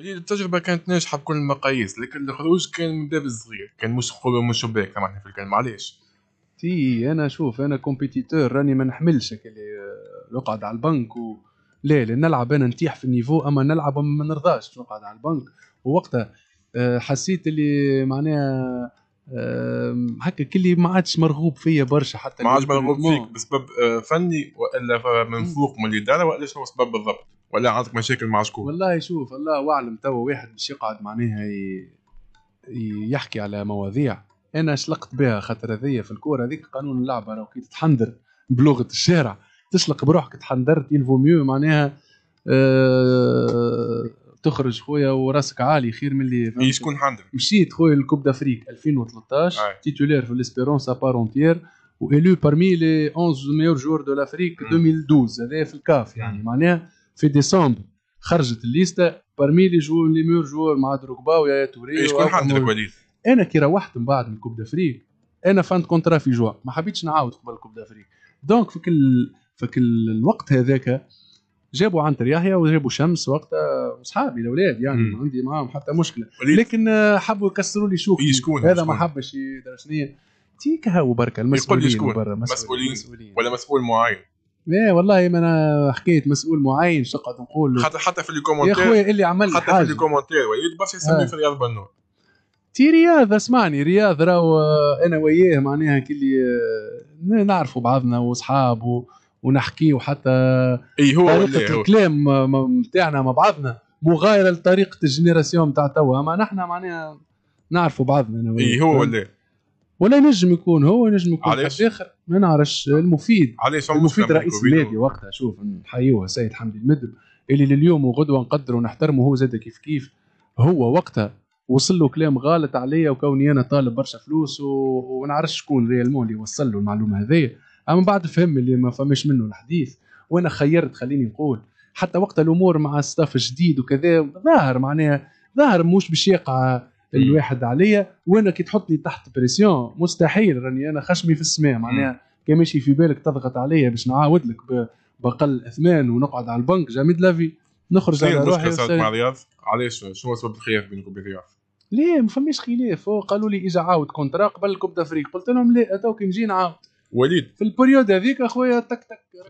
ولكن التجربه كانت ناجحه بكل المقاييس لكن الخروج كان من باب الصغير كان مش قرب مش شباك معناها في الكلام معليش تي انا شوف انا كومبيتيتور راني ما نحملش اللي آه، نقعد على البنك و... لا لا نلعب انا نتيح في النيفو اما نلعب ما نرضاش نقعد على البنك ووقتها آه، حسيت اللي معناها آه، هكا كلي ما عادش مرغوب فيا برشا حتى ما عادش مرغوب فيك بسبب فني والا من فوق من اللي دار والا شنو السبب بالضبط ولا عندك مشاكل مع شكون؟ والله شوف الله اعلم توا واحد باش يقعد معناها ي... يحكي على مواضيع انا شلقت بها خاطر هذيا في الكوره هذيك قانون اللعبه راه كي تتحندر بلغه الشارع تشلق بروحك تحندرت يلفو ميو معناها أه... تخرج خويا وراسك عالي خير من اللي شكون حندر مشيت خويا الكوب دافريك 2013 تيتولير في ليسبيرونس ابارونتيير والو بارمي لي 11 ميور جور دو لافريك 2012 هذا في الكاف يعني معناها في ديسمبر خرجت الليستا برمي لي جو لي ميور جوار مع دروكبا ويا توري شكون حضرك وليد؟ انا كي روحت من بعد من كوب دافريك انا فانت كونترا في جوا ما حبيتش نعاود قبل كوب دافريك دونك في كل في كل الوقت هذاك جابوا عنتر يحيى وجابوا شمس وقتها وصحابي الاولاد يعني ما عندي معاهم حتى مشكله لكن حبوا يكسروا لي شوف إيه هذا ما حبش درسني تيك هاو بركه المسؤولين يقول مسؤولين, مسؤولين ولا مسؤول معين ايه والله ما انا حكيت مسؤول معين شو قاعد نقول حتى حتى في الكومنتير يا اخوي اللي عمل حتى حاجة. في الكومنتير وليد برشا يسميه آه. في رياض بنون تي رياض اسمعني رياض راهو آه، انا وياه معناها كلي آه، نعرفوا بعضنا واصحاب ونحكي وحتى اي هو طريقه الكلام نتاعنا مع بعضنا مغايره لطريقه الجنراسيون نتاع توا اما نحن معناها نعرفوا بعضنا انا وياه اي هو ولا ولا ينجم يكون هو ينجم يكون حد اخر ما نعرفش المفيد علاش المفيد رئيس النادي وقتها شوف نحيوه السيد حمدي المدب اللي لليوم وغدوه نقدره ونحترمه هو زاد كيف كيف هو وقتها وصل له كلام غلط عليا وكوني انا طالب برشا فلوس و... ونعرفش شكون ريالمون اللي وصل له المعلومه هذه اما بعد فهم اللي ما فماش منه الحديث وانا خيرت خليني نقول حتى وقت الامور مع ستاف جديد وكذا ظاهر معناها ظاهر مش باش يقع إيه. الواحد عليا وانا كي تحطني تحت بريسيون مستحيل راني انا خشمي في السماء معناها كي ماشي في بالك تضغط عليا باش نعاود لك باقل اثمان ونقعد على البنك جامد لافي نخرج على روحي صارت مع رياض علاش شنو سبب الخلاف بينك وبين رياض؟ ليه ما فماش خلاف قالوا لي اجا عاود كونترا قبل كوب دافريك قلت لهم لا تو كي نجي نعاود وليد في البريود هذيك اخويا تك تك